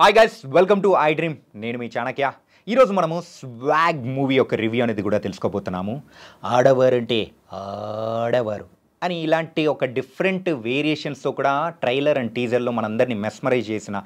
hi guys welcome to I dream నేను మీ చాణక్య ఈరోజు మనము స్వాగ్ మూవీ యొక్క రివ్యూ అనేది కూడా తెలుసుకోబోతున్నాము ఆడవారు అంటే ఆడవారు అని ఇలాంటి ఒక డిఫరెంట్ వేరియేషన్స్తో కూడా ట్రైలర్ అండ్ టీజర్లో మనందరినీ మెస్మరైజ్ చేసిన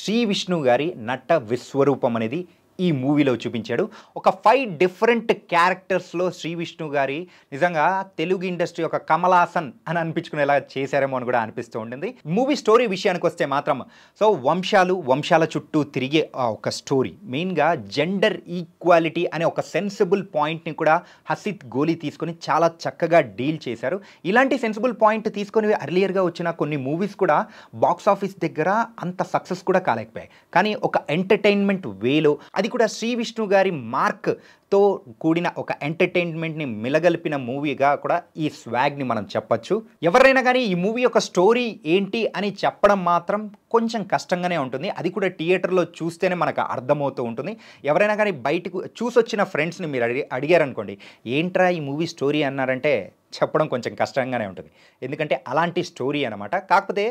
శ్రీ విష్ణు గారి నట విశ్వరూపం అనేది ఈ మూవీలో చూపించాడు ఒక ఫైవ్ డిఫరెంట్ క్యారెక్టర్స్లో శ్రీ విష్ణు గారి నిజంగా తెలుగు ఇండస్ట్రీ ఒక కమలాసన్ అని అనిపించుకునేలా చేశారేమో అని కూడా అనిపిస్తూ ఉండింది మూవీ స్టోరీ విషయానికి వస్తే మాత్రం సో వంశాలు వంశాల చుట్టూ తిరిగే ఒక స్టోరీ మెయిన్గా జెండర్ ఈక్వాలిటీ అనే ఒక సెన్సిబుల్ పాయింట్ని కూడా హసిత్ గోలీ తీసుకొని చాలా చక్కగా డీల్ చేశారు ఇలాంటి సెన్సిబుల్ పాయింట్ తీసుకొని అర్లియర్గా వచ్చిన కొన్ని మూవీస్ కూడా బాక్స్ ఆఫీస్ దగ్గర అంత సక్సెస్ కూడా కాలేకపోయాయి కానీ ఒక ఎంటర్టైన్మెంట్ వేలో అది కూడా శ్రీ విష్ణు గారి మార్క్ తో కూడిన ఒక ఎంటర్టైన్మెంట్ని మిలగలిపిన మూవీగా కూడా ఈ స్వాగ్ని మనం చెప్పచ్చు ఎవరైనా కానీ ఈ మూవీ యొక్క స్టోరీ ఏంటి అని చెప్పడం మాత్రం కొంచెం కష్టంగానే ఉంటుంది అది కూడా థియేటర్లో చూస్తేనే మనకు అర్థమవుతూ ఉంటుంది ఎవరైనా కానీ బయటకు చూసొచ్చిన ఫ్రెండ్స్ని మీరు అడిగి అడిగారనుకోండి ఏంట్రా ఈ మూవీ స్టోరీ అన్నారంటే చెప్పడం కొంచెం కష్టంగానే ఉంటుంది ఎందుకంటే అలాంటి స్టోరీ అనమాట కాకపోతే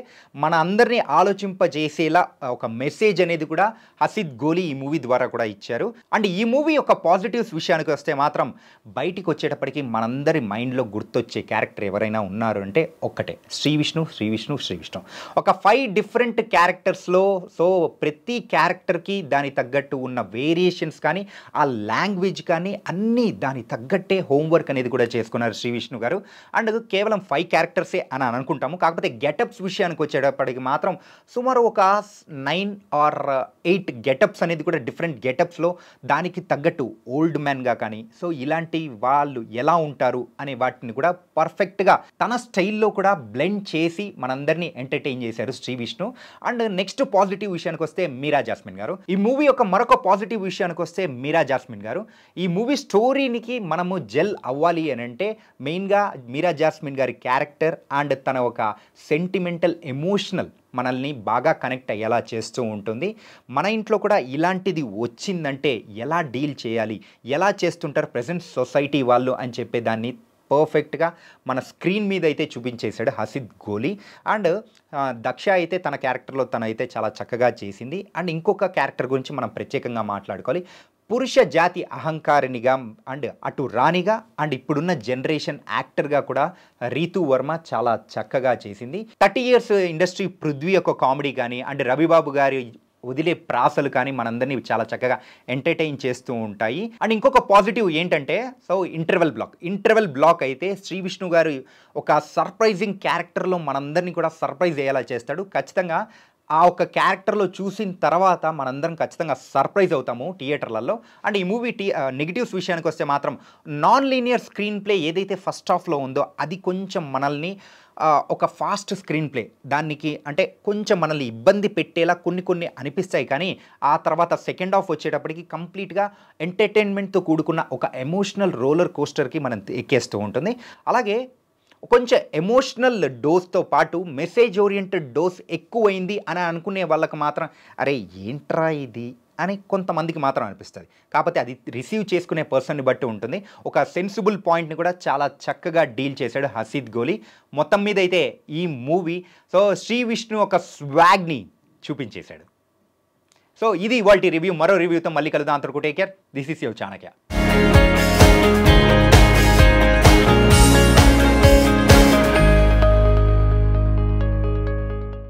మన అందరినీ ఆలోచింపజేసేలా ఒక మెసేజ్ అనేది కూడా హసిద్ గోలీ ఈ మూవీ ద్వారా కూడా ఇచ్చారు అండ్ ఈ మూవీ యొక్క పాజిటివ్స్ విషయానికి వస్తే మాత్రం బయటికి వచ్చేటప్పటికి మనందరి మైండ్లో గుర్తొచ్చే క్యారెక్టర్ ఎవరైనా ఉన్నారు అంటే ఒక్కటే శ్రీ విష్ణు శ్రీ విష్ణు శ్రీ విష్ణు ఒక ఫైవ్ డిఫరెంట్ క్యారెక్టర్స్లో సో ప్రతి క్యారెక్టర్కి దాని తగ్గట్టు ఉన్న వేరియేషన్స్ కానీ ఆ లాంగ్వేజ్ కానీ అన్నీ దాని తగ్గట్టే హోంవర్క్ అనేది కూడా చేసుకున్నారు శ్రీ విష్ణు గారు గారు అండ్ కేవలం ఫైవ్ క్యారెక్టర్సే అని అనుకుంటాము కాకపోతే గెటప్స్ విషయానికి వచ్చేటప్పటికి మాత్రం సుమారు ఒక నైన్ ఆర్ ఎయిట్ గెటప్స్ అనేది కూడా డిఫరెంట్ గెటప్స్లో దానికి తగ్గట్టు ఓల్డ్ మ్యాన్గా కానీ సో ఇలాంటి వాళ్ళు ఎలా ఉంటారు అనే వాటిని కూడా పర్ఫెక్ట్గా తన స్టైల్లో కూడా బ్లెండ్ చేసి మనందరినీ ఎంటర్టైన్ చేశారు Sri Vishnu and next positive విషయానికి వస్తే మీరా జాస్మిన్ గారు ఈ మూవీ యొక్క మరొక పాజిటివ్ విషయానికి వస్తే మీరా జాస్మిన్ గారు ఈ మూవీ స్టోరీనికి మనము జెల్ అవ్వాలి అని అంటే మెయిన్గా మీరా మీరా జాస్మిన్ గారి క్యారెక్టర్ అండ్ తన ఒక సెంటిమెంటల్ ఎమోషనల్ మనల్ని బాగా కనెక్ట్ అయ్యేలా చేస్తూ ఉంటుంది మన ఇంట్లో కూడా ఇలాంటిది వచ్చిందంటే ఎలా డీల్ చేయాలి ఎలా చేస్తుంటారు ప్రజెంట్ సొసైటీ వాళ్ళు అని చెప్పేదాన్ని పర్ఫెక్ట్గా మన స్క్రీన్ మీద అయితే చూపించేశాడు హసిద్ గోలీ అండ్ దక్ష అయితే తన క్యారెక్టర్లో తనైతే చాలా చక్కగా చేసింది అండ్ ఇంకొక క్యారెక్టర్ గురించి మనం ప్రత్యేకంగా మాట్లాడుకోవాలి పురుష జాతి అహంకారినిగా అండ్ అటు రాణిగా అండ్ ఇప్పుడున్న జనరేషన్ యాక్టర్గా కూడా రీతు వర్మ చాలా చక్కగా చేసింది థర్టీ ఇయర్స్ ఇండస్ట్రీ పృథ్వీ యొక్క కామెడీ కానీ అండ్ రవిబాబు గారి వదిలే ప్రాసలు కానీ మనందరినీ చాలా చక్కగా ఎంటర్టైన్ చేస్తూ ఉంటాయి అండ్ ఇంకొక పాజిటివ్ ఏంటంటే so interval block interval block అయితే శ్రీ విష్ణు గారు ఒక సర్ప్రైజింగ్ క్యారెక్టర్లో మనందరినీ కూడా సర్ప్రైజ్ అయ్యేలా చేస్తాడు ఖచ్చితంగా ఆ ఒక క్యారెక్టర్లో చూసిన తర్వాత మనందరం ఖచ్చితంగా సర్ప్రైజ్ అవుతాము థియేటర్లలో అండ్ ఈ మూవీ టీ నెగిటివ్స్ విషయానికి వస్తే మాత్రం నాన్ లీనియర్ స్క్రీన్ ప్లే ఏదైతే ఫస్ట్ హాఫ్లో ఉందో అది కొంచెం మనల్ని ఒక ఫాస్ట్ స్క్రీన్ ప్లే దానికి అంటే కొంచెం మనల్ని ఇబ్బంది పెట్టేలా కొన్ని కొన్ని అనిపిస్తాయి కానీ ఆ తర్వాత సెకండ్ హాఫ్ వచ్చేటప్పటికి కంప్లీట్గా ఎంటర్టైన్మెంట్తో కూడుకున్న ఒక ఎమోషనల్ రోలర్ కోస్టర్కి మనం ఎక్కేస్తూ ఉంటుంది అలాగే కొంచెం ఎమోషనల్ డోస్తో పాటు మెసేజ్ ఓరియంటెడ్ డోస్ ఎక్కువైంది అని అనుకునే వాళ్ళకి మాత్రం అరే ఏంట్రా ఇది అని కొంతమందికి మాత్రం అనిపిస్తుంది కాకపోతే అది రిసీవ్ చేసుకునే పర్సన్ని బట్టి ఉంటుంది ఒక సెన్సిబుల్ పాయింట్ని కూడా చాలా చక్కగా డీల్ చేశాడు హసీద్ గోలీ మొత్తం మీద అయితే ఈ మూవీ సో శ్రీ విష్ణు ఒక స్వాగ్ని చూపించేశాడు సో ఇది ఇవాళ రివ్యూ మరో రివ్యూతో మళ్ళీ కలుద్దాం అంతకు take care this is your Chanakya